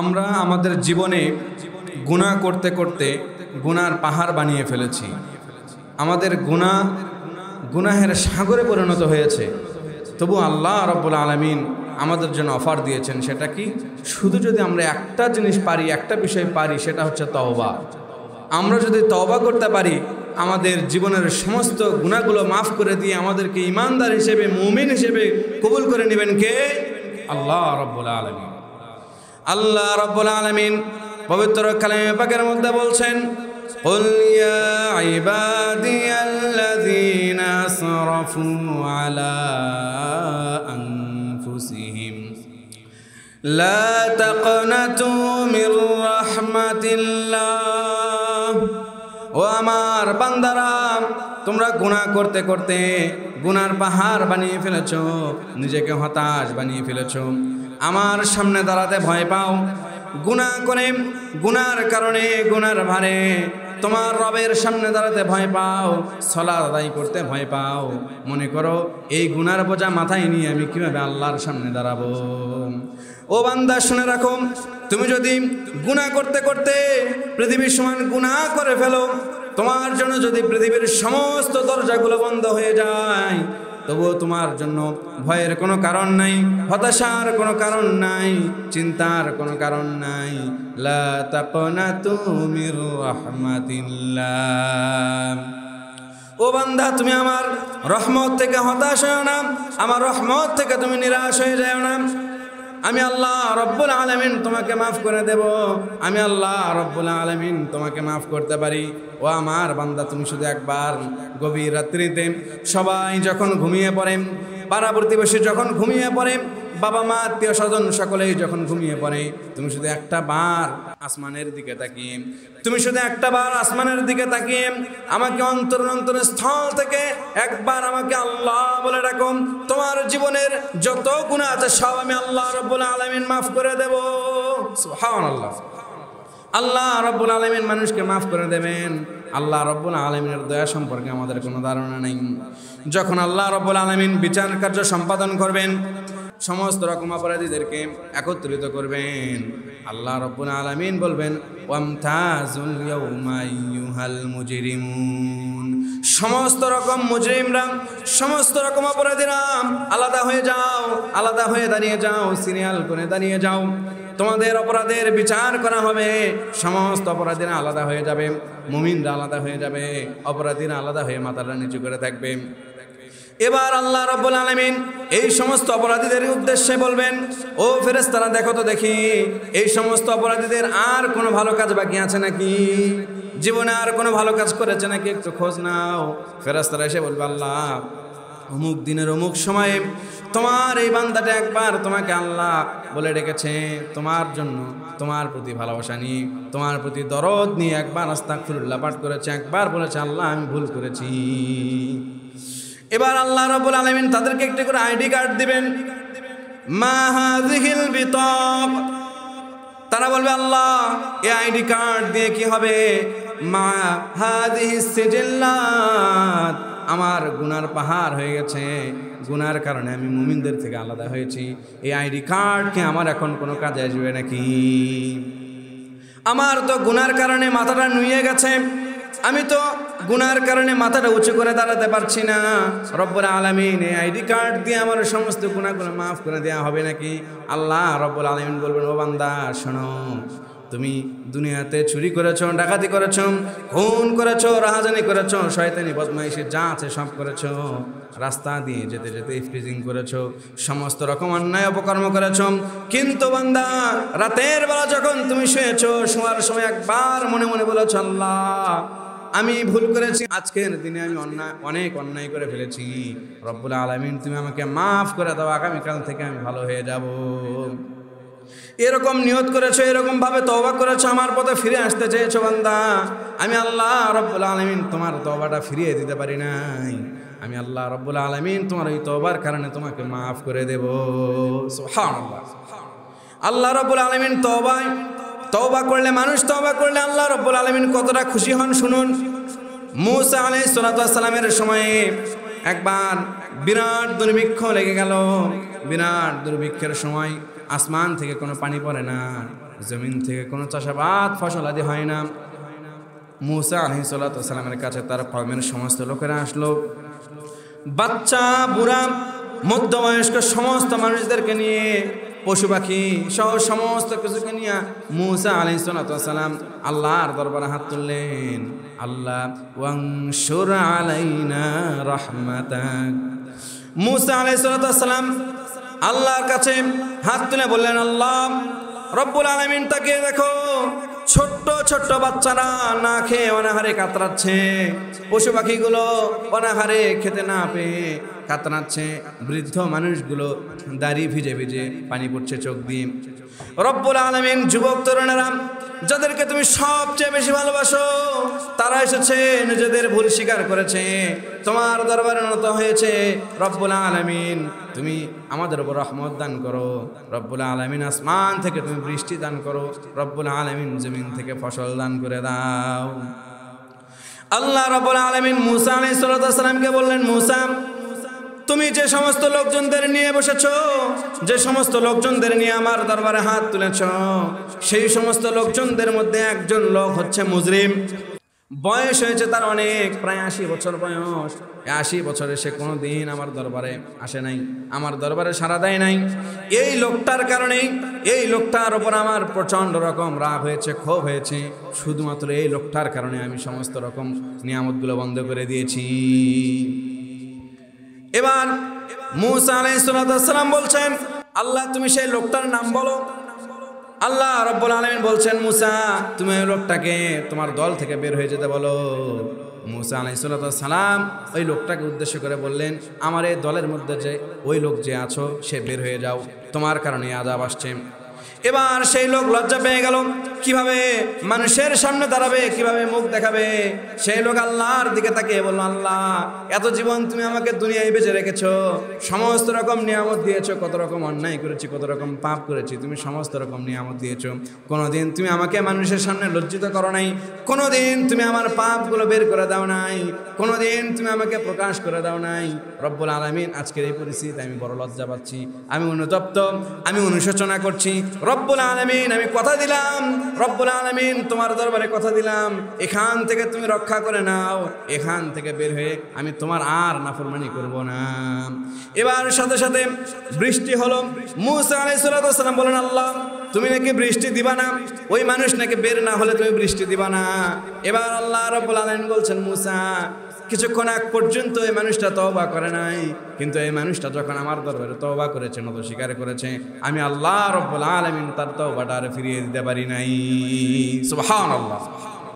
আমরা আমাদের জীবনে গুণা করতে করতে গুনার পাহাড় বানিয়ে ফেলেছি আমাদের গুণা গুনাহের সাগরে পরিণত হয়েছে তবু আল্লাহ রব্বুল আলমিন আমাদের জন্য অফার দিয়েছেন সেটা কি শুধু যদি আমরা একটা জিনিস পারি একটা বিষয় পারি সেটা হচ্ছে তওবা আমরা যদি তওবা করতে পারি আমাদের জীবনের সমস্ত গুণাগুলো মাফ করে দিয়ে আমাদেরকে ইমানদার হিসেবে মুমিন হিসেবে কবুল করে নেবেন কে আল্লাহ রব্বুল আলমিন আল্লাহ রব্বুল আলমিন পবিত্র কালিমে পাকের মধ্যে বলছেন قل يا لا تقنطوا من رحمة الله وأمار بندرام তোমরা গুণা করতে করতে গুনার পাহাড় বানিয়ে ফেলেছ নিজেকে হতাশ বানিয়ে ফেলেছ আমার সামনে দাঁড়াতে ভয় পাও গুণা করে গুনার কারণে গুনার ভারে তোমার রবের সামনে দাঁড়াতে ভয় পাও সলা আদায় করতে ভয় পাও মনে করো এই গুনার বোঝা মাথায় নিয়ে আমি কীভাবে আল্লাহর সামনে দাঁড়াবো ও বান্দা শুনে রাখো তুমি যদি গুণা করতে করতে পৃথিবীর সমান গুণা করে ফেলো তোমার জন্য যদি পৃথিবীর সমস্ত দরজাগুলো বন্ধ হয়ে যায় তবুও তোমার জন্য ভয়ের কোনো কারণ নাই হতাশার কোনো কারণ নাই চিন্তার কোনো কারণ নাই লা তুমি ও বান্ধা তুমি আমার রহমত থেকে হতাশ হয়েও না আমার রহমত থেকে তুমি নিরাশ হয়ে যাও না আমি আল্লাহ রব্বুল আলমিন তোমাকে মাফ করে দেব আমি আল্লাহ রব্বুল আলমিন তোমাকে মাফ করতে পারি ও আমার বান্দা তুমি শুধু একবার গভীর রাত্রিতে সবাই যখন ঘুমিয়ে পড়েন পারাবর্তী বসে যখন ঘুমিয়ে পড়েন বাবা মা আত্মীয় স্বজন সকলেই যখন ঘুমিয়ে পড়ে তুমি শুধু একটা বার আসমানের দিকে তাকিয়ে তুমি শুধু একটা বার আসমানের দিকে তাকিয়ে আমাকে অন্তর অন্তর স্থল থেকে একবার আমাকে আল্লাহ বলে রাখুন তোমার জীবনের যত গুণ আছে সব আমি আল্লাহ রব্বুল আলমিন মাফ করে দেবো হাওয়ান আল্লাহ আল্লাহ রব্বুল আলমিন মানুষকে মাফ করে দেবেন আল্লাহ রব্বুল আলমিনের দয়া সম্পর্কে আমাদের কোনো ধারণা নেই যখন আল্লাহ রব্বুল আলমিন বিচার কার্য সম্পাদন করবেন সমস্ত রকম অপরাধীদেরকে একত্রিত করবেন আল্লাহ রব্বুল আলমিন বলবেন সমস্ত রকম মুজরিমরা সমস্ত রকম অপরাধীরা আলাদা হয়ে যাও আলাদা হয়ে দাঁড়িয়ে যাও সিরিয়াল করে দাঁড়িয়ে যাও তোমাদের অপরাধের বিচার করা হবে সমস্ত অপরাধীরা আলাদা হয়ে যাবে মুমিনরা আলাদা হয়ে যাবে অপরাধীরা আলাদা হয়ে মাতারা নিচু করে থাকবে এবার আল্লাহ রব্বুল আলমিন এই সমস্ত অপরাধীদের উদ্দেশ্যে বলবেন ও তারা দেখো তো দেখি এই সমস্ত অপরাধীদের আর কোনো ভালো কাজ বাকি আছে নাকি জীবনে আর কোনো ভালো কাজ করেছে নাকি একটু খোঁজ নাও তারা এসে বলবে আল্লাহ অমুক দিনের অমুক সময়ে তোমার এই বান্দাটা একবার তোমাকে আল্লাহ বলে ডেকেছে তোমার জন্য তোমার প্রতি ভালোবাসা নিয়ে তোমার প্রতি দরদ নিয়ে একবার আস্তাক পাঠ করেছে একবার বলেছে আল্লাহ আমি ভুল করেছি এবার আল্লাহ রবুল আলমিন তাদেরকে একটি করে আইডি কার্ড দিবেন তারা বলবে আল্লাহ এ আইডি কার্ড দিয়ে কি হবে মা আমার গুনার পাহাড় হয়ে গেছে গুনার কারণে আমি মুমিনদের থেকে আলাদা হয়েছি এই আইডি কার্ড কি আমার এখন কোনো কাজে আসবে নাকি আমার তো গুনার কারণে মাথাটা নুয়ে গেছে আমি তো গুনার কারণে মাথাটা উঁচু করে দাঁড়াতে পারছি না রব্বুল আলমিন আইডি কার্ড দিয়ে আমার সমস্ত গুণাগুলো মাফ করে দেওয়া হবে নাকি আল্লাহ রব্বুল আলমিন বলবেন ও বান্দা শোনো তুমি দুনিয়াতে চুরি করেছ ডাকাতি করেছ খুন করেছ রাহাজানি করেছ শয়তানি বদমাইশি যা আছে সব করেছ রাস্তা দিয়ে যেতে যেতে ফ্রিজিং করেছ সমস্ত রকম অন্যায় অপকর্ম করেছ কিন্তু বান্দা রাতের বেলা যখন তুমি শুয়েছ শোয়ার সময় একবার মনে মনে বলেছ আল্লাহ আমি ভুল করেছি আজকের দিনে আমি অন্যায় অনেক অন্যায় করে ফেলেছি রব্বুল আলমিন তুমি আমাকে মাফ করে দাও আগামীকাল থেকে আমি ভালো হয়ে যাব এরকম নিয়ত করেছো এরকম ভাবে তবা করেছো আমার পথে ফিরে আসতে চেয়েছো বান্দা আমি আল্লাহ রব্বুল আলমিন তোমার তবাটা ফিরিয়ে দিতে পারি নাই আমি আল্লাহ রব্বুল আলমিন তোমার ওই তবার কারণে তোমাকে মাফ করে দেব হ্যাঁ আল্লাহ রব্বুল আলমিন তবায় তওবা করলে মানুষ তওবা করলে আল্লাহ রব্বুল আলমিন কতটা খুশি হন শুনুন মৌসা আলাই সালাতামের সময়ে একবার বিরাট দুর্ভিক্ষ লেগে গেল বিরাট দুর্ভিক্ষের সময় আসমান থেকে কোনো পানি পড়ে না জমিন থেকে কোনো চাষাবাদ ফসল আদি হয় না মৌসা আলহি সালামের কাছে তার কমের সমস্ত লোকেরা আসলো বাচ্চা বুড়া মধ্যবয়স্ক সমস্ত মানুষদেরকে নিয়ে পশু পাখি সহ সমস্ত কিছুকে নিয়ে মুসা আলাই সালাম আল্লাহর দরবার হাত তুললেন আল্লাহ ওয়াংশুর আলাইনা মুসা আলাই সালাম আল্লাহর কাছে হাত তুলে বললেন আল্লাহ রব্বুল আলমিন তাকে দেখো ছোট্ট ছোট্ট বাচ্চারা না খেয়ে অনাহারে কাতরাচ্ছে পশু পাখিগুলো অনাহারে খেতে না পেয়ে কাতরাচ্ছে বৃদ্ধ মানুষগুলো দাড়ি ভিজে ভিজে পানি পড়ছে চোখ দিয়ে রব্বুল আলমিন যুবক তরুণেরা যাদেরকে তুমি সবচেয়ে বেশি ভালোবাসো তারা এসেছে নিজেদের ভুল স্বীকার করেছে তোমার দরবারে নত হয়েছে রব্বুল আলমিন তুমি আমাদের উপর রহমত দান করো রব্বুল আলমিন আসমান থেকে তুমি বৃষ্টি দান করো রব্বুল আলমিন জমিন থেকে ফসল দান করে দাও আল্লাহ রব্বুল আলমিন মুসা আলাই বললেন মুসাম তুমি যে সমস্ত লোকজনদের নিয়ে বসেছ যে সমস্ত লোকজনদের নিয়ে আমার দরবারে হাত তুলেছ সেই সমস্ত লোকজনদের মধ্যে একজন লোক হচ্ছে মুজরিম বয়স হয়েছে তার অনেক প্রায় আশি বছর বয়স আশি বছরে সে কোনো দিন আমার দরবারে আসে নাই আমার দরবারে সারা দেয় নাই এই লোকটার কারণেই এই লোকটার ওপর আমার প্রচণ্ড রকম রাগ হয়েছে ক্ষোভ হয়েছে শুধুমাত্র এই লোকটার কারণে আমি সমস্ত রকম নিয়ামতগুলো বন্ধ করে দিয়েছি এবার মুসা আলাইসালাম বলছেন আল্লাহ তুমি সেই লোকটার নাম বলো আল্লাহ রব্বুল আলমিন বলছেন মুসা তুমি ওই লোকটাকে তোমার দল থেকে বের হয়ে যেতে বলো মুসা আলাইসালাম ওই লোকটাকে উদ্দেশ্য করে বললেন আমার এই দলের মধ্যে যে ওই লোক যে আছো সে বের হয়ে যাও তোমার কারণে আজাব আসছে এবার সেই লোক লজ্জা পেয়ে গেল কিভাবে মানুষের সামনে দাঁড়াবে কিভাবে মুখ দেখাবে সেই লোক আল্লাহর দিকে তাকে বলল আল্লাহ এত জীবন তুমি আমাকে দুনিয়ায় বেঁচে রেখেছো সমস্ত রকম নিয়ামত দিয়েছো কত রকম অন্যায় করেছি কত রকম পাপ করেছি তুমি সমস্ত রকম নিয়ামত দিয়েছো কোনোদিন তুমি আমাকে মানুষের সামনে লজ্জিত করো নাই কোনোদিন তুমি আমার পাপগুলো বের করে দাও নাই কোনোদিন তুমি আমাকে প্রকাশ করে দাও নাই রব্বুল আলমিন আজকের এই পরিস্থিতিতে আমি বড় লজ্জা পাচ্ছি আমি অনুতপ্ত আমি অনুশোচনা করছি রব্বুল আলমিন আমি কথা দিলাম রব্বুল আলমিন তোমার দরবারে কথা দিলাম এখান থেকে তুমি রক্ষা করে নাও এখান থেকে বের হয়ে আমি তোমার আর নাফরমানি করব না এবার সাথে সাথে বৃষ্টি হলো মুসা আলাই সালাম বলেন আল্লাহ তুমি নাকি বৃষ্টি দিবা না ওই মানুষ নাকি বের না হলে তুমি বৃষ্টি দিবা না এবার আল্লাহ রব্বুল আলমিন বলছেন মুসা কিছুক্ষণ আগ পর্যন্ত এই মানুষটা তওবা করে নাই কিন্তু এই মানুষটা যখন আমার দরবারে তওবা করেছে নত স্বীকার করেছে আমি আল্লাহ রব্বুল আলমিন তার তওবাটা আর ফিরিয়ে দিতে পারি নাই সুবহানাল্লাহ আল্লাহ